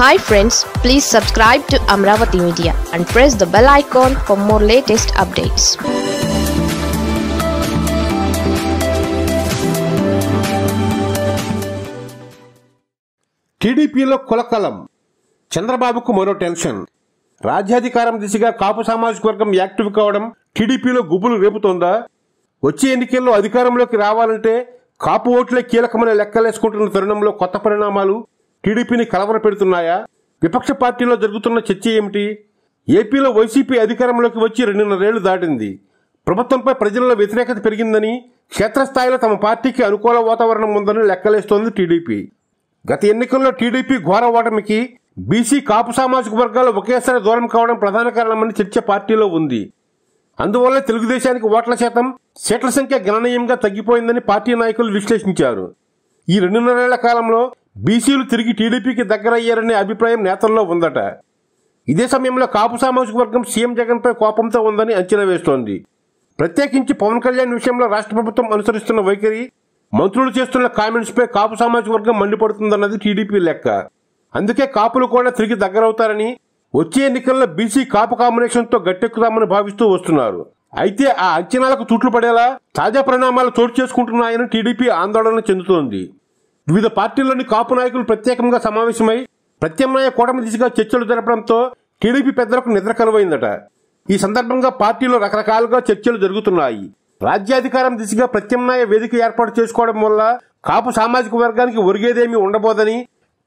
hi friends please subscribe to Amaravati media and press the bell icon for more latest updates టీడీపీలో కులకలం చంద్రబాబుకు మరో tension రాజ్యాధికారం దిశగా కాపు సామాజిక వర్గం యాక్టివ్ కావడం టీడీపీలో గుబులు రేపుతోందా వచ్చే ఎన్నికల్లో అధికారంలోకి రావాలంటే కాపు ఓట్లే కీలకమైన లెక్కలేసుకుంటున్న తరుణంలో కొత్త పరిణామాలు టీడీపీని కలవర పెడుతున్నాయా విపక్ష పార్టీలో జరుగుతున్న చర్చ ఏమిటి ఏపీలో వైసీపీ అధికారంలోకి వచ్చి రెండున్నరేళ్లు దాటింది ప్రభుత్వంపై ప్రజల్లో వ్యతిరేకత పెరిగిందని క్షేత్రస్థాయిలో తమ పార్టీకి అనుకూల వాతావరణం ఉందని లెక్కలేస్తోంది టీడీపీ గత ఎన్నికల్లో టీడీపీ ఘోర ఓటమికి బీసీ కాపు సామాజిక వర్గాలు ఒకేసారి దూరం కావడం ప్రధాన కారణమని చర్చ పార్టీలో ఉంది అందువల్ల తెలుగుదేశానికి ఓట్ల శాతం సీట్ల సంఖ్య గణనీయంగా తగ్గిపోయిందని పార్టీ నాయకులు విశ్లేషించారు ఈ రెండున్నరేళ్ల కాలంలో బీసీలు తిరిగి టీడీపీకి దగ్గరయ్యారనే అభిప్రాయం నేతల్లో ఉందట ఇదే సమయంలో కాపు సామాజిక వర్గం సీఎం జగన్పై కోపంతో ఉందని అంచనా వేస్తోంది ప్రత్యేకించి పవన్ కళ్యాణ్ విషయంలో రాష్ట్ర ప్రభుత్వం అనుసరిస్తున్న వైఖరి మంత్రులు చేస్తున్న కామెంట్స్పై కాపు సామాజిక వర్గం మండిపడుతుందన్నది టీడీపీ లెక్క అందుకే కాపులు కూడా తిరిగి దగ్గరవుతారని వచ్చే ఎన్నికల్లో బీసీ కాపు కాంబినేషన్తో గట్టెక్కుతామని భావిస్తూ వస్తున్నారు అయితే ఆ అంచనాలకు తూట్లు పడేలా తాజా పరిణామాలు చోటు చేసుకుంటున్నాయని టీడీపీ ఆందోళన చెందుతోంది వివిధ పార్టీల్లోని కాపు నాయకులు ప్రత్యేకంగా సమావేశమై ప్రత్యామ్నాయ కూటమి దిశగా చర్చలు జరపడంతో టీడీపీ పెద్దలకు నిద్ర కలువైందట ఈ సందర్భంగా పార్టీలో రకరకాలుగా చర్చలు జరుగుతున్నాయి రాజ్యాధికారం దిశగా ప్రత్యామ్నాయ వేదిక ఏర్పాటు చేసుకోవడం వల్ల కాపు సామాజిక వర్గానికి ఒరిగేదేమీ ఉండబోదని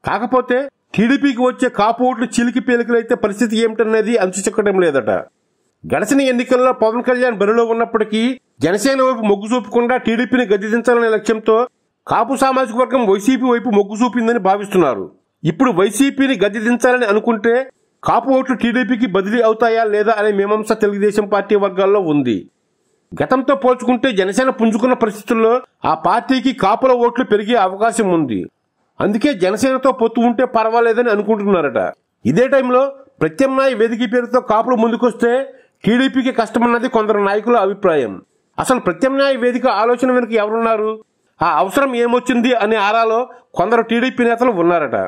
కాకపోతే టీడీపీకి వచ్చే కాపు ఓట్లు చిలికి పేలికలైతే పరిస్థితి ఏమిటనేది అంచుచిక్కడం లేదట గడిచిన ఎన్నికల్లో పవన్ కళ్యాణ్ బరిలో ఉన్నప్పటికీ జనసేన వైపు మొగ్గు చూపకుండా టీడీపీని గద్దెదించాలనే లక్ష్యంతో కాపు సామాజిక వర్గం వైసీపీ వైపు మొగ్గు చూపిందని భావిస్తున్నారు ఇప్పుడు వైసీపీని గద్దె అనుకుంటే కాపు ఓట్లు టీడీపీకి బదిలీ అవుతాయా లేదా అనే మీమాంస తెలుగుదేశం పార్టీ వర్గాల్లో ఉంది గతంతో పోల్చుకుంటే జనసేన పుంజుకున్న పరిస్థితుల్లో ఆ పార్టీకి కాపుల ఓట్లు పెరిగే అవకాశం ఉంది అందుకే జనసేనతో పొత్తు ఉంటే పర్వాలేదని అనుకుంటున్నారట ఇదే టైంలో ప్రత్యామ్నాయ వేదిక పేరుతో కాపులు ముందుకొస్తే టీడీపీకి కష్టమన్నది కొందరు నాయకుల అభిప్రాయం అసలు ప్రత్యామ్నాయ వేదిక ఆలోచన వెనుక ఎవరున్నారు ఆ అవసరం ఏమొచ్చింది అనే ఆరాలో కొందరు టీడీపీ నేతలు ఉన్నారట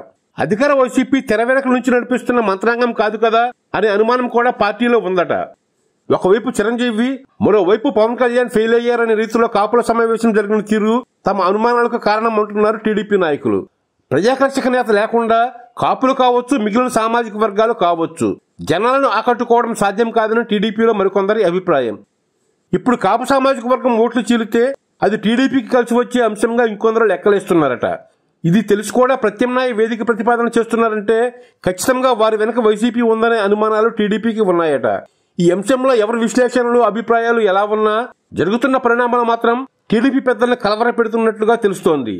అధికార వైసీపీ తెర వెనక నుంచి నడిపిస్తున్న మంత్రాంగం కాదు కదా అనే అనుమానం కూడా పార్టీలో ఉందట ఒకవైపు చిరంజీవి మరోవైపు పవన్ కళ్యాణ్ ఫెయిల్ అయ్యారనే రీతిలో కాపుల సమావేశం జరిగిన తీరు తమ అనుమానాలకు కారణం అంటున్నారు టీడీపీ నాయకులు ప్రజాకర్షక నేత లేకుండా కాపులు కావచ్చు మిగిలిన సామాజిక వర్గాలు కావచ్చు జనాలను ఆకట్టుకోవడం సాధ్యం కాదని టీడీపీలో మరికొందరి అభిప్రాయం ఇప్పుడు కాపు సామాజిక వర్గం ఓట్లు చీలితే అది టీడీపీకి కలిసి వచ్చే అంశంగా ఇంకొందరు లెక్కలేస్తున్నారట ఇది తెలుసు కూడా ప్రత్యామ్నాయ వేదిక ప్రతిపాదన చేస్తున్నారంటే ఖచ్చితంగా వారి వెనుక వైసీపీ ఉందనే అనుమానాలు టీడీపీకి ఉన్నాయట ఈ అంశంలో ఎవరి విశ్లేషణలు అభిప్రాయాలు ఎలా ఉన్నా జరుగుతున్న పరిణామాలు మాత్రం టీడీపీ పెద్దలను కలవర పెడుతున్నట్లుగా తెలుస్తోంది